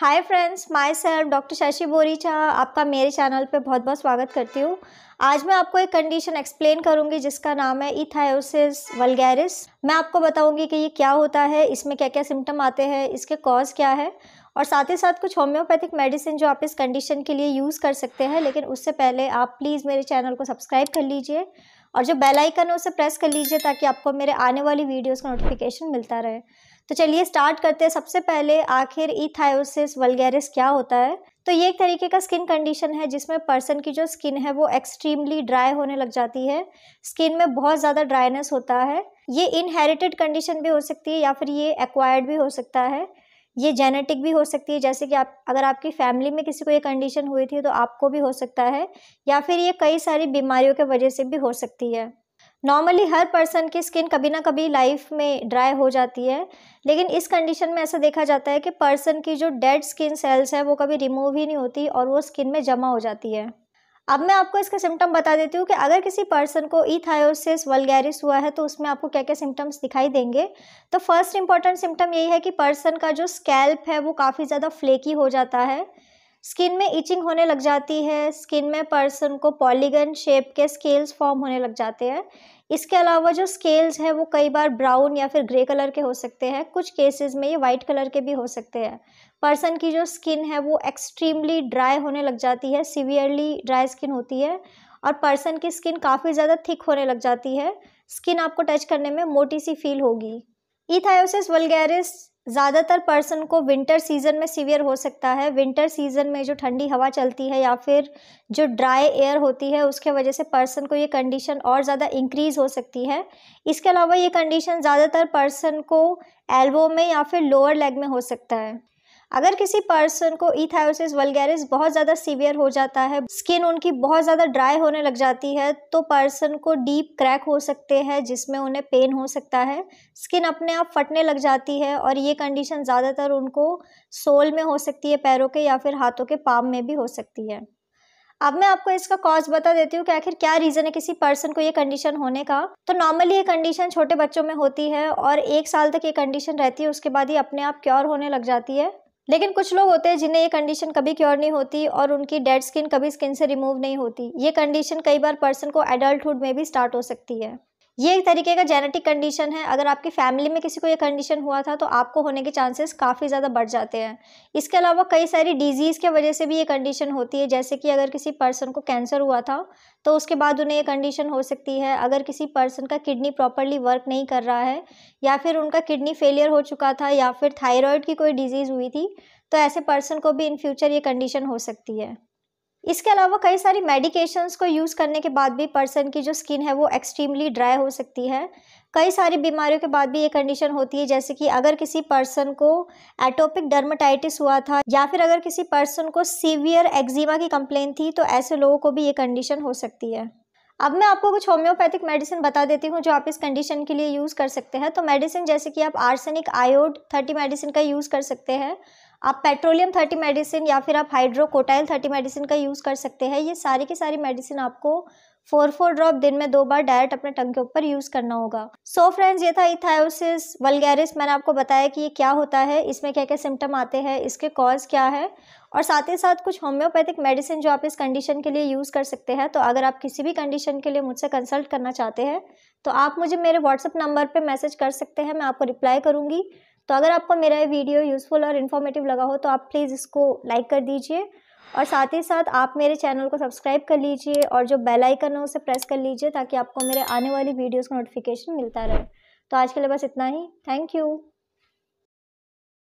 hi friends my self doctor Shashi Boricha आपका मेरे channel पे बहुत बहुत स्वागत करती हूँ आज मैं आपको एक कंडीशन एक्सप्लेन करूँगी जिसका नाम है इथायोसिस वलगैरिस मैं आपको बताऊँगी कि ये क्या होता है इसमें क्या क्या सिम्टम आते हैं इसके कॉज क्या है और साथ ही साथ कुछ होम्योपैथिक मेडिसिन जो आप इस कंडीशन के लिए यूज़ कर सकते हैं लेकिन उससे पहले आप प्लीज़ मेरे चैनल को सब्सक्राइब कर लीजिए और जो बेल आइकन है उसे प्रेस कर लीजिए ताकि आपको मेरे आने वाली वीडियोस का नोटिफिकेशन मिलता रहे तो चलिए स्टार्ट करते हैं सबसे पहले आखिर ईथायोसिस वलगेरिस क्या होता है तो ये एक तरीके का स्किन कंडीशन है जिसमें पर्सन की जो स्किन है वो एक्सट्रीमली ड्राई होने लग जाती है स्किन में बहुत ज़्यादा ड्राइनेस होता है ये इनहेरिटेड कंडीशन भी हो सकती है या फिर ये एक्वायर्ड भी हो सकता है ये जेनेटिक भी हो सकती है जैसे कि आप अगर आपकी फैमिली में किसी को ये कंडीशन हुई थी तो आपको भी हो सकता है या फिर ये कई सारी बीमारियों के वजह से भी हो सकती है नॉर्मली हर पर्सन की स्किन कभी ना कभी लाइफ में ड्राई हो जाती है लेकिन इस कंडीशन में ऐसा देखा जाता है कि पर्सन की जो डेड स्किन सेल्स है वो कभी रिमूव ही नहीं होती और वो स्किन में जमा हो जाती है अब मैं आपको इसका सिम्टम बता देती हूँ कि अगर किसी पर्सन को ईथायोसिस वलगैरिस हुआ है तो उसमें आपको क्या क्या सिम्टम्स दिखाई देंगे तो फर्स्ट इंपॉर्टेंट सिम्टम यही है कि पर्सन का जो स्कैल्प है वो काफ़ी ज़्यादा फ्लेकी हो जाता है स्किन में इचिंग होने लग जाती है स्किन में पर्सन को पॉलीगन शेप के स्केल्स फॉर्म होने लग जाते हैं इसके अलावा जो स्केल्स हैं वो कई बार ब्राउन या फिर ग्रे कलर के हो सकते हैं कुछ केसेस में ये वाइट कलर के भी हो सकते हैं पर्सन की जो स्किन है वो एक्सट्रीमली ड्राई होने लग जाती है सीवियरली ड्राई स्किन होती है और पर्सन की स्किन काफ़ी ज़्यादा थिक होने लग जाती है स्किन आपको टच करने में मोटी सी फील होगी इथायोसिस वलगैरिस ज़्यादातर पर्सन को विंटर सीज़न में सीवियर हो सकता है विंटर सीज़न में जो ठंडी हवा चलती है या फिर जो ड्राई एयर होती है उसके वजह से पर्सन को ये कंडीशन और ज़्यादा इंक्रीज़ हो सकती है इसके अलावा ये कंडीशन ज़्यादातर पर्सन को एल्बो में या फिर लोअर लेग में हो सकता है अगर किसी पर्सन को इथायोसिस वलगैरिस बहुत ज़्यादा सीवियर हो जाता है स्किन उनकी बहुत ज़्यादा ड्राई होने लग जाती है तो पर्सन को डीप क्रैक हो सकते हैं जिसमें उन्हें पेन हो सकता है स्किन अपने आप फटने लग जाती है और ये कंडीशन ज़्यादातर उनको सोल में हो सकती है पैरों के या फिर हाथों के पाम में भी हो सकती है अब मैं आपको इसका कॉज बता देती हूँ कि आखिर क्या रीज़न है किसी पर्सन को ये कंडीशन होने का तो नॉर्मली ये कंडीशन छोटे बच्चों में होती है और एक साल तक ये कंडीशन रहती है उसके बाद ही अपने आप क्योर होने लग जाती है लेकिन कुछ लोग होते हैं जिन्हें ये कंडीशन कभी क्योर नहीं होती और उनकी डेड स्किन कभी स्किन से रिमूव नहीं होती ये कंडीशन कई बार पर्सन को एडल्टहुड में भी स्टार्ट हो सकती है ये एक तरीके का जेनेटिक कंडीशन है अगर आपकी फैमिली में किसी को ये कंडीशन हुआ था तो आपको होने के चांसेस काफ़ी ज़्यादा बढ़ जाते हैं इसके अलावा कई सारी डिजीज़ के वजह से भी ये कंडीशन होती है जैसे कि अगर किसी पर्सन को कैंसर हुआ था तो उसके बाद उन्हें ये कंडीशन हो सकती है अगर किसी पर्सन का किडनी प्रॉपरली वर्क नहीं कर रहा है या फिर उनका किडनी फेलियर हो चुका था या फिर थायरॉयड की कोई डिजीज़ हुई थी तो ऐसे पर्सन को भी इन फ्यूचर ये कंडीशन हो सकती है इसके अलावा कई सारी मेडिकेशंस को यूज़ करने के बाद भी पर्सन की जो स्किन है वो एक्सट्रीमली ड्राई हो सकती है कई सारी बीमारियों के बाद भी ये कंडीशन होती है जैसे कि अगर किसी पर्सन को एटोपिक डर्माटाइटिस हुआ था या फिर अगर किसी पर्सन को सीवियर एक्जिमा की कंप्लेन थी तो ऐसे लोगों को भी ये कंडीशन हो सकती है अब मैं आपको कुछ होम्योपैथिक मेडिसिन बता देती हूँ जो आप इस कंडीशन के लिए यूज़ कर सकते हैं तो मेडिसिन जैसे कि आप आर्सेनिक आयोड थर्टी मेडिसिन का यूज़ कर सकते हैं आप पेट्रोलियम थर्टी मेडिसिन या फिर आप हाइड्रोकोटाइल थर्टी मेडिसिन का यूज़ कर सकते हैं ये सारी की सारी मेडिसिन आपको फोर फोर ड्रॉप दिन में दो बार डायरेक्ट अपने टंग के ऊपर यूज़ करना होगा सो so फ्रेंड्स ये था इथायोसिस वलगैरिस मैंने आपको बताया कि ये क्या होता है इसमें क्या क्या सिम्टम आते हैं इसके कॉज क्या है और साथ ही साथ कुछ होम्योपैथिक मेडिसिन जो आप इस कंडीशन के लिए यूज़ कर सकते हैं तो अगर आप किसी भी कंडीशन के लिए मुझसे कंसल्ट करना चाहते हैं तो आप मुझे मेरे व्हाट्सअप नंबर पर मैसेज कर सकते हैं मैं आपको रिप्लाई करूँगी तो अगर आपको मेरा ये वीडियो यूज़फुल और इन्फॉर्मेटिव लगा हो तो आप प्लीज़ इसको लाइक कर दीजिए और साथ ही साथ आप मेरे चैनल को सब्सक्राइब कर लीजिए और जो बेल आइकन है उसे प्रेस कर लीजिए ताकि आपको मेरे आने वाली वीडियोस का नोटिफिकेशन मिलता रहे तो आज के लिए बस इतना ही थैंक यू